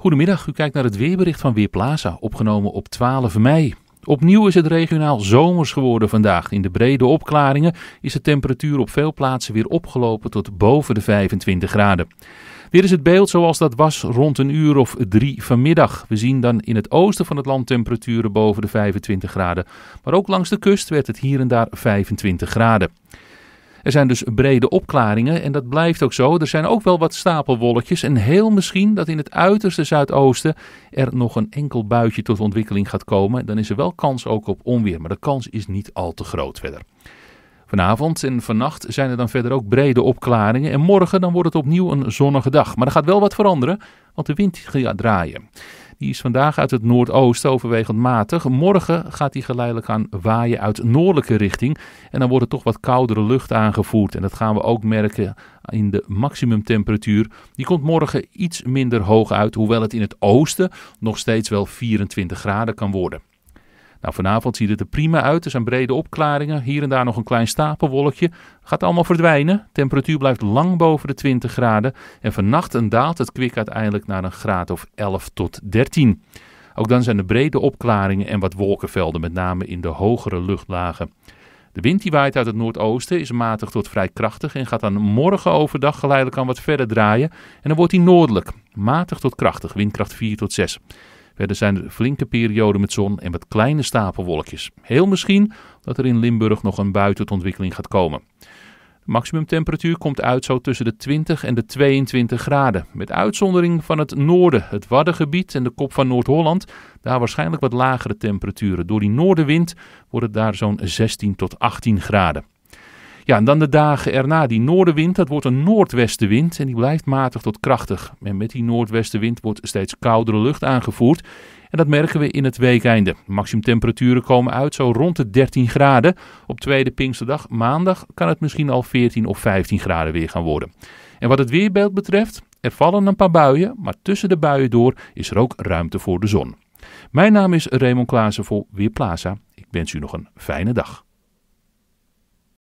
Goedemiddag, u kijkt naar het weerbericht van Weerplaza, opgenomen op 12 mei. Opnieuw is het regionaal zomers geworden vandaag. In de brede opklaringen is de temperatuur op veel plaatsen weer opgelopen tot boven de 25 graden. Dit is het beeld zoals dat was rond een uur of drie vanmiddag. We zien dan in het oosten van het land temperaturen boven de 25 graden. Maar ook langs de kust werd het hier en daar 25 graden. Er zijn dus brede opklaringen en dat blijft ook zo. Er zijn ook wel wat stapelwolletjes en heel misschien dat in het uiterste zuidoosten er nog een enkel buitje tot ontwikkeling gaat komen. Dan is er wel kans ook op onweer, maar de kans is niet al te groot verder. Vanavond en vannacht zijn er dan verder ook brede opklaringen. En morgen dan wordt het opnieuw een zonnige dag. Maar er gaat wel wat veranderen, want de wind gaat draaien. Die is vandaag uit het noordoosten overwegend matig. Morgen gaat die geleidelijk aan waaien uit noordelijke richting. En dan wordt er toch wat koudere lucht aangevoerd. En dat gaan we ook merken in de maximumtemperatuur. Die komt morgen iets minder hoog uit, hoewel het in het oosten nog steeds wel 24 graden kan worden. Nou, vanavond ziet het er prima uit. Er zijn brede opklaringen. Hier en daar nog een klein stapelwolkje. Gaat allemaal verdwijnen. Temperatuur blijft lang boven de 20 graden. En vannacht daalt het kwik uiteindelijk naar een graad of 11 tot 13. Ook dan zijn er brede opklaringen en wat wolkenvelden, met name in de hogere luchtlagen. De wind die waait uit het noordoosten is matig tot vrij krachtig en gaat dan morgen overdag geleidelijk aan wat verder draaien. En dan wordt hij noordelijk, matig tot krachtig, windkracht 4 tot 6. Verder zijn er flinke perioden met zon en wat kleine stapelwolkjes. Heel misschien dat er in Limburg nog een buitenontwikkeling gaat komen. De maximumtemperatuur komt uit zo tussen de 20 en de 22 graden. Met uitzondering van het noorden, het Waddengebied en de kop van Noord-Holland. Daar waarschijnlijk wat lagere temperaturen. Door die noordenwind wordt het daar zo'n 16 tot 18 graden. Ja, en dan de dagen erna, die noordenwind, dat wordt een noordwestenwind en die blijft matig tot krachtig. En met die noordwestenwind wordt steeds koudere lucht aangevoerd en dat merken we in het weekeinde. Maximumtemperaturen komen uit zo rond de 13 graden. Op tweede Pinksterdag, maandag, kan het misschien al 14 of 15 graden weer gaan worden. En wat het weerbeeld betreft, er vallen een paar buien, maar tussen de buien door is er ook ruimte voor de zon. Mijn naam is Raymond Klaassen voor Weerplaza. Ik wens u nog een fijne dag.